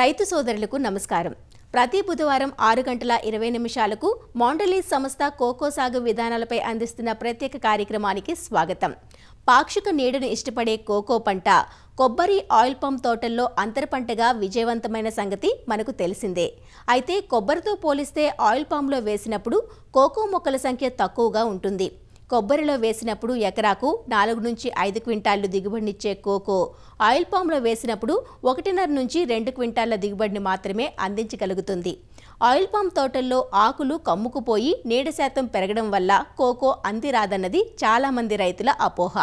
రైతు సోదరులకు నమస్కారం ప్రతి బుధవారం ఆరు గంటల ఇరవై నిమిషాలకు మాండలీ సంస్థ కోకో సాగు విధానాలపై అందిస్తున్న ప్రత్యేక కార్యక్రమానికి స్వాగతం పాక్షిక నీడను ఇష్టపడే కోకో పంట కొబ్బరి ఆయిల్ పంప్ తోటల్లో అంతర పంటగా విజయవంతమైన సంగతి మనకు తెలిసిందే అయితే కొబ్బరితో పోలిస్తే ఆయిల్ పంప్లో వేసినప్పుడు కోకో మొక్కల సంఖ్య తక్కువగా ఉంటుంది కొబ్బరిలో వేసినప్పుడు ఎకరాకు నాలుగు నుంచి ఐదు క్వింటాళ్లు దిగుబడినిచ్చే కోకో ఆయిల్ పామ్లో వేసినప్పుడు ఒకటిన్నర నుంచి రెండు క్వింటాళ్ల దిగుబడిని మాత్రమే అందించగలుగుతుంది ఆయిల్ పామ్ తోటల్లో ఆకులు కమ్ముకుపోయి నీడ శాతం పెరగడం వల్ల కోకో అందిరాదన్నది చాలామంది రైతుల అపోహ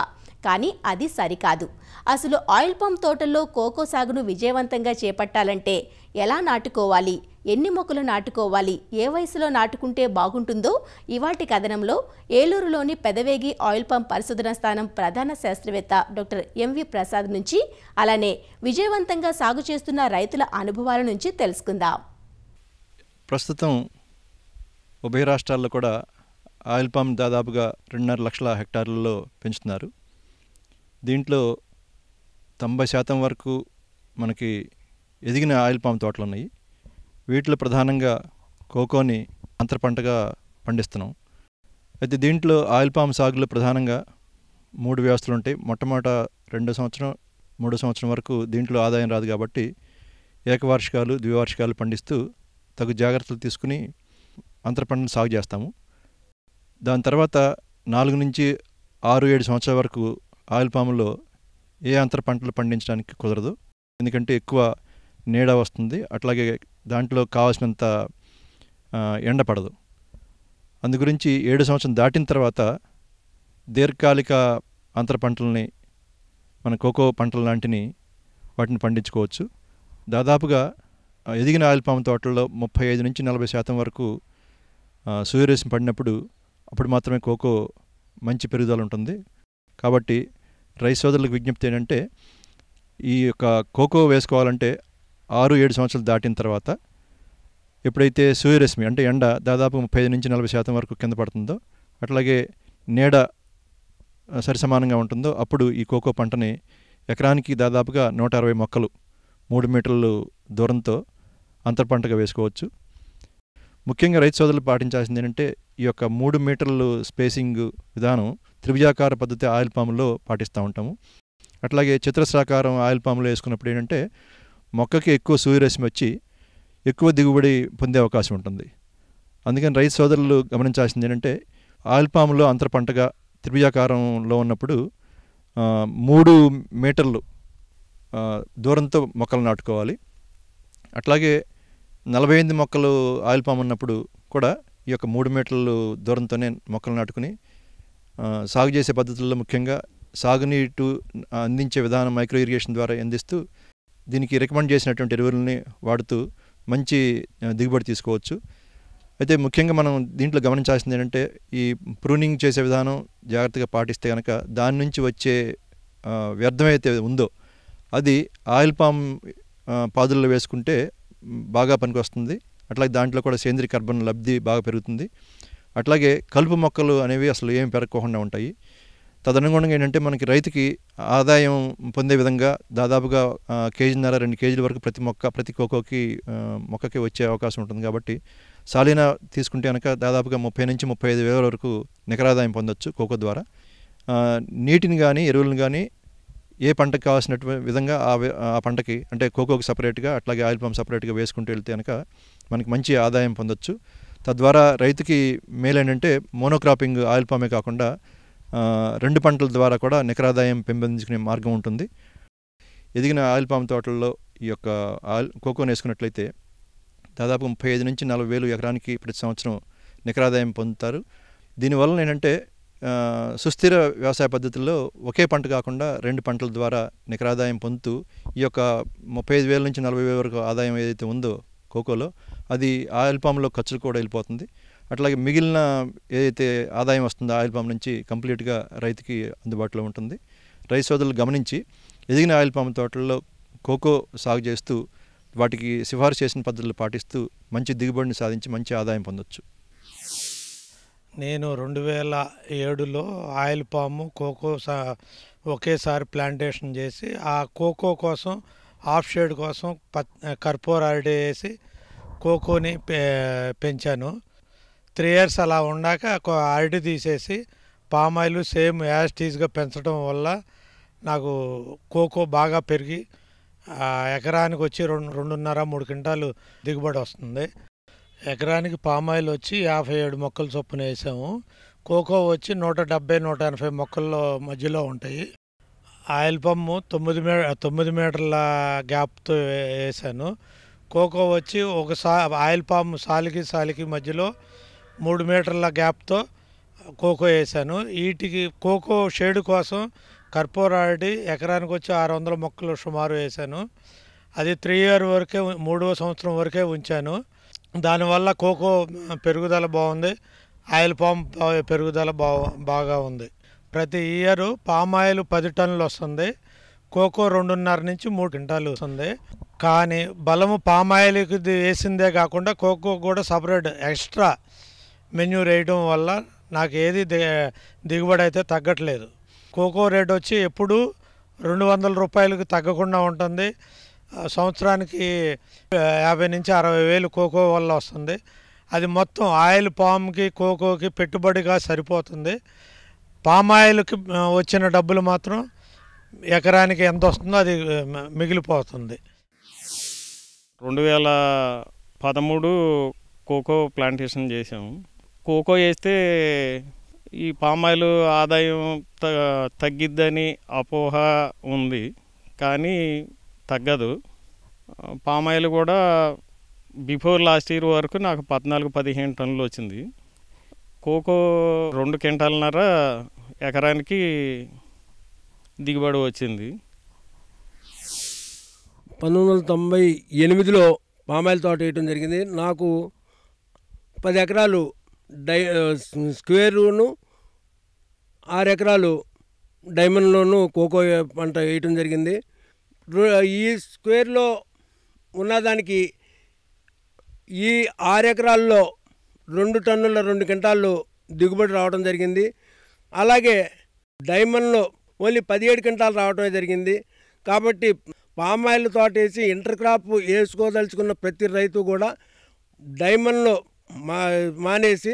కానీ అది సరికాదు అసలు ఆయిల్ పామ్ తోటల్లో కోకో సాగును విజయవంతంగా చేపట్టాలంటే ఎలా నాటుకోవాలి ఎన్ని మొక్కలు నాటుకోవాలి ఏ వయసులో నాటుకుంటే బాగుంటుందో ఇవాటి కథనంలో ఏలూరులోని పెదవేగి ఆయిల్ పంప్ పరిశోధన స్థానం ప్రధాన శాస్త్రవేత్త డాక్టర్ ఎంవి ప్రసాద్ నుంచి అలానే విజయవంతంగా సాగు చేస్తున్న రైతుల అనుభవాల నుంచి తెలుసుకుందాం ప్రస్తుతం ఉభయ రాష్ట్రాల్లో కూడా ఆయిల్ పంప్ దాదాపుగా రెండున్నర లక్షల హెక్టార్లలో పెంచుతున్నారు దీంట్లో తొంభై శాతం వరకు మనకి ఎదిగిన ఆయిల్ పామ్ తోటలు ఉన్నాయి వీటిలో ప్రధానంగా కోకోని అంతర పంటగా పండిస్తున్నాం అయితే దీంట్లో ఆయిల్ పామ్ సాగులో ప్రధానంగా మూడు వ్యవస్థలు ఉంటాయి మొట్టమొదట రెండో సంవత్సరం మూడో సంవత్సరం వరకు దీంట్లో ఆదాయం రాదు కాబట్టి ఏకవార్షికాలు ద్వివార్షికాలు పండిస్తూ తగు జాగ్రత్తలు తీసుకుని అంతర పంటను సాగు చేస్తాము దాని తర్వాత నాలుగు నుంచి ఆరు ఏడు సంవత్సరాల వరకు ఆయిల్ పాములో ఏ అంతర పంటలు పండించడానికి కుదరదు ఎందుకంటే ఎక్కువ నీడ వస్తుంది అట్లాగే దాంట్లో కావాల్సినంత ఎండ పడదు అందుగురించి ఏడు సంవత్సరం దాటిన తర్వాత దీర్ఘకాలిక అంతర పంటలని మన కోకో పంటలు లాంటిని వాటిని పండించుకోవచ్చు దాదాపుగా ఎదిగిన ఆయిల్ పాము తోటల్లో ముప్పై ఐదు నుంచి నలభై శాతం వరకు సూర్యరేసం పడినప్పుడు అప్పుడు మాత్రమే కోకో మంచి పెరుగుదల ఉంటుంది కాబట్టి రైస్ సోదరులకు విజ్ఞప్తి ఏంటంటే ఈ యొక్క కోకో వేసుకోవాలంటే ఆరు ఏడు సంవత్సరాలు దాటిన తర్వాత ఎప్పుడైతే సూర్యరశ్మి అంటే ఎండ దాదాపు ముప్పై ఐదు నుంచి నలభై శాతం వరకు కింద పడుతుందో అట్లాగే నీడ సరిసమానంగా ఉంటుందో అప్పుడు ఈ కోకో పంటని ఎకరానికి దాదాపుగా నూట అరవై మొక్కలు మూడు మీటర్లు దూరంతో అంతర్ పంటగా వేసుకోవచ్చు ముఖ్యంగా రైతు సోదరులు పాటించాల్సింది ఏంటంటే ఈ యొక్క మూడు మీటర్లు స్పేసింగ్ విధానం త్రిభుజాకార పద్ధతి ఆయిల్ పాములో పాటిస్తూ ఉంటాము అట్లాగే చతురస్రాకారం ఆయిల్ పాములు వేసుకున్నప్పుడు ఏంటంటే మొక్కకి ఎక్కువ సూర్యరశ్మి వచ్చి ఎక్కువ దిగుబడి పొందే అవకాశం ఉంటుంది అందుకని రైతు సోదరులు గమనించాల్సింది ఏంటంటే ఆయిల్ పాములో అంతర పంటగా త్రిభుజాకారంలో ఉన్నప్పుడు మూడు మీటర్లు దూరంతో మొక్కలు నాటుకోవాలి అట్లాగే నలభై ఎనిమిది మొక్కలు ఆయిల్ పాము ఉన్నప్పుడు కూడా ఈ యొక్క మూడు మీటర్లు దూరంతోనే మొక్కలు నాటుకుని సాగు చేసే పద్ధతుల్లో ముఖ్యంగా సాగునీటు అందించే విధానం మైక్రో ఇరిగేషన్ ద్వారా అందిస్తూ దీనికి రికమెండ్ చేసినటువంటి ఎరువులని వాడుతూ మంచి దిగుబడి తీసుకోవచ్చు అయితే ముఖ్యంగా మనం దీంట్లో గమనించాల్సింది ఏంటంటే ఈ ప్రూనింగ్ చేసే విధానం జాగ్రత్తగా పాటిస్తే కనుక దాని నుంచి వచ్చే వ్యర్థమైతే ఉందో అది ఆయిల్ పామ్ పాదుల్లో వేసుకుంటే బాగా పనికొస్తుంది అట్లాగే దాంట్లో కూడా సేంద్రీయ కార్బన్ లబ్ధి బాగా పెరుగుతుంది అట్లాగే కలుపు మొక్కలు అనేవి అసలు ఏమి పెరగకుండా ఉంటాయి తదనుగుణంగా ఏంటంటే మనకి రైతుకి ఆదాయం పొందే విధంగా దాదాపుగా కేజీన్నర రెండు కేజీల వరకు ప్రతి మొక్క ప్రతి కోకోకి మొక్కకి వచ్చే అవకాశం ఉంటుంది కాబట్టి సాలీన తీసుకుంటే కనుక దాదాపుగా ముప్పై నుంచి ముప్పై ఐదు వేల వరకు నికరాదాయం పొందొచ్చు కోకో ద్వారా నీటిని కానీ ఎరువులను కానీ ఏ పంటకు కావాల్సినటువంటి విధంగా ఆ పంటకి అంటే కోకోకి సపరేట్గా అట్లాగే ఆయిల్ పంప్ సపరేట్గా వేసుకుంటూ వెళ్తే కనుక మనకి మంచి ఆదాయం పొందొచ్చు తద్వారా రైతుకి ఏంటంటే మోనోక్రాపింగ్ ఆయిల్ పామే కాకుండా రెండు పంటల ద్వారా కూడా నికరాదాయం పెంపొందించుకునే మార్గం ఉంటుంది ఎదిగిన ఆయిల్ పామ్ తోటల్లో ఈ యొక్క ఆయిల్ కోకోని వేసుకున్నట్లయితే దాదాపు ముప్పై ఐదు నుంచి నలభై వేలు ఎకరానికి ప్రతి సంవత్సరం నికరాదాయం పొందుతారు దీనివల్ల ఏంటంటే సుస్థిర వ్యవసాయ పద్ధతుల్లో ఒకే పంట కాకుండా రెండు పంటల ద్వారా నికరాదాయం పొందుతూ ఈ యొక్క ముప్పై ఐదు వేల నుంచి నలభై వేల వరకు ఆదాయం ఏదైతే ఉందో కోకోలో అది ఆయిల్ పామ్లో ఖర్చులు కూడా వెళ్ళిపోతుంది అట్లాగే మిగిలిన ఏదైతే ఆదాయం వస్తుందో ఆయిల్ పామ్ నుంచి కంప్లీట్గా రైతుకి అందుబాటులో ఉంటుంది రైతు సోదరులు గమనించి ఎదిగిన ఆయిల్ పామ్ తోటల్లో కోకో సాగు చేస్తూ వాటికి సిఫార్సు చేసిన పద్ధతులు పాటిస్తూ మంచి దిగుబడిని సాధించి మంచి ఆదాయం పొందొచ్చు నేను రెండు వేల ఏడులో ఆయిల్ పాము కోకో సా ఒకేసారి ప్లాంటేషన్ చేసి ఆ కోకో కోసం ఆఫ్ షేడ్ కోసం పత్ కర్పూరాడి వేసి కోకోని పెంచాను త్రీ ఇయర్స్ అలా ఉండాక అరటి తీసేసి పామ్ ఆయిల్ సేమ్ యాజ్ టీస్గా పెంచడం వల్ల నాకు కోకో బాగా పెరిగి ఎకరానికి వచ్చి రెండు రెండున్నర మూడు క్వింటాలు దిగుబడి వస్తుంది ఎకరానికి పామ్ ఆయిల్ వచ్చి యాభై ఏడు మొక్కలు చొప్పున వేసాము కోకో వచ్చి నూట డెబ్బై నూట ఎనభై మొక్కల్లో మధ్యలో ఉంటాయి ఆయిల్ పమ్ము తొమ్మిది మీ తొమ్మిది మీటర్ల గ్యాప్తో వేసాను కోకో వచ్చి సా ఆయిల్ పామ్ సాలికి సాలికి మధ్యలో మూడు మీటర్ల గ్యాప్తో కోకో వేసాను వీటికి కోకో షేడ్ కోసం కర్పూరాడి ఎకరానికి వచ్చి ఆరు వందల మొక్కలు సుమారు వేశాను అది త్రీ ఇయర్ వరకే మూడవ సంవత్సరం వరకే ఉంచాను దానివల్ల కోకో పెరుగుదల బాగుంది ఆయిల్ పామ్ పెరుగుదల బాగా ఉంది ప్రతి ఇయర్ పామ్ ఆయిల్ పది టన్నులు వస్తుంది కోకో రెండున్నర నుంచి మూడు టింటాలు వస్తుంది కానీ బలము పామ్ ఆయిల్కి వేసిందే కాకుండా కోకో కూడా సపరేట్ ఎక్స్ట్రా మెన్యూర్ వేయడం వల్ల నాకు ఏది దిగుబడి అయితే తగ్గట్లేదు కోకో రేట్ వచ్చి ఎప్పుడూ రెండు వందల రూపాయలకు తగ్గకుండా ఉంటుంది సంవత్సరానికి యాభై నుంచి అరవై వేలు కోకో వల్ల వస్తుంది అది మొత్తం ఆయిల్ పామ్కి కోకోకి పెట్టుబడిగా సరిపోతుంది పామ్ ఆయిల్కి వచ్చిన డబ్బులు మాత్రం ఎకరానికి ఎంత వస్తుందో అది మిగిలిపోతుంది రెండు వేల పదమూడు కోకో ప్లాంటేషన్ చేసాము కోకో వేస్తే ఈ పామాయిల్ ఆదాయం త తగ్గిద్దని అపోహ ఉంది కానీ తగ్గదు పామాయిల్ కూడా బిఫోర్ లాస్ట్ ఇయర్ వరకు నాకు పద్నాలుగు పదిహేను టన్నులు వచ్చింది కోకో రెండు క్వింటాలన్నర ఎకరానికి దిగుబడి వచ్చింది పంతొమ్మిది వందల తొంభై ఎనిమిదిలో పామాయిల్ తోట వేయటం జరిగింది నాకు పది ఎకరాలు డై స్క్వేరును ఆరు ఎకరాలు డైమండ్లోను కోకో పంట వేయటం జరిగింది ఈ స్క్వేర్లో ఉన్నదానికి ఈ ఆరు ఎకరాల్లో రెండు టన్నుల రెండు క్వింటాళ్ళు దిగుబడి రావడం జరిగింది అలాగే డైమండ్లో ఓన్లీ పదిహేడు క్వింటాలు రావడం జరిగింది కాబట్టి పామాయిల్ తోటేసి ఇంటర్ క్రాప్ వేసుకోదలుచుకున్న ప్రతి రైతు కూడా డైమండ్లో మా మానేసి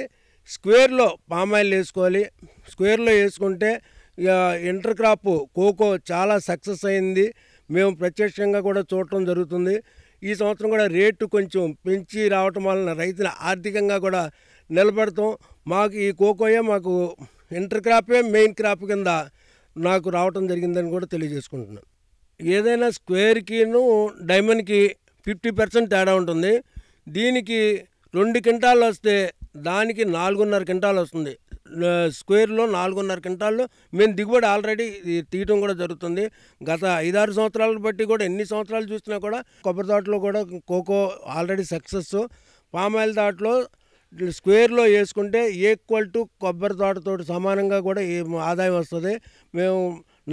స్క్వేర్లో పామాయిల్ వేసుకోవాలి స్క్వేర్లో వేసుకుంటే ఇంటర్ క్రాప్ కోకో చాలా సక్సెస్ అయింది మేము ప్రత్యక్షంగా కూడా చూడటం జరుగుతుంది ఈ సంవత్సరం కూడా రేటు కొంచెం పెంచి రావటం వలన రైతుల ఆర్థికంగా కూడా నిలబడతాం మాకు ఈ కోకోయే మాకు ఇంటర్ క్రాపే మెయిన్ క్రాప్ కింద నాకు రావటం జరిగిందని కూడా తెలియజేసుకుంటున్నాను ఏదైనా స్క్వేర్కిను డైమండ్కి ఫిఫ్టీ పర్సెంట్ తేడా ఉంటుంది దీనికి రెండు క్వింటాలు వస్తే దానికి నాలుగున్నర కింటాలు వస్తుంది స్క్వేర్లో నాలుగున్నర క్వింటాల్లో మేము దిగుబడి ఆల్రెడీ తీయటం కూడా జరుగుతుంది గత ఐదారు సంవత్సరాలు బట్టి కూడా ఎన్ని సంవత్సరాలు చూసినా కూడా కొబ్బరి తోటలో కూడా కోకో ఆల్రెడీ సక్సెస్ పామాయిల్ తోటలో స్క్వేర్లో వేసుకుంటే ఈక్వల్ టు కొబ్బరి తోటతో సమానంగా కూడా ఆదాయం వస్తుంది మేము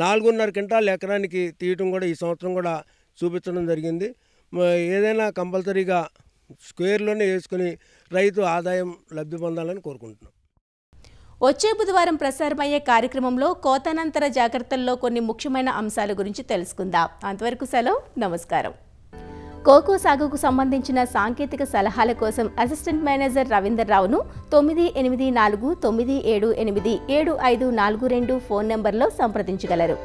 నాలుగున్నర క్వింటాలు ఎకరానికి తీయటం కూడా ఈ సంవత్సరం కూడా చూపించడం జరిగింది ఏదైనా కంపల్సరీగా స్క్వేర్లోనే వేసుకుని రైతు ఆదాయం లబ్ధి పొందాలని కోరుకుంటున్నాం వచ్చే బుధవారం ప్రసారమయ్యే కార్యక్రమంలో కోతానంతర జాగ్రత్తల్లో కొన్ని ముఖ్యమైన అంశాల గురించి తెలుసుకుందాం అంతవరకు సెలవు నమస్కారం కోకో సాగుకు సంబంధించిన సాంకేతిక సలహాల కోసం అసిస్టెంట్ మేనేజర్ రవీందర్ రావును తొమ్మిది ఎనిమిది నాలుగు తొమ్మిది ఏడు ఎనిమిది ఏడు ఐదు నాలుగు రెండు ఫోన్ నెంబర్లో సంప్రదించగలరు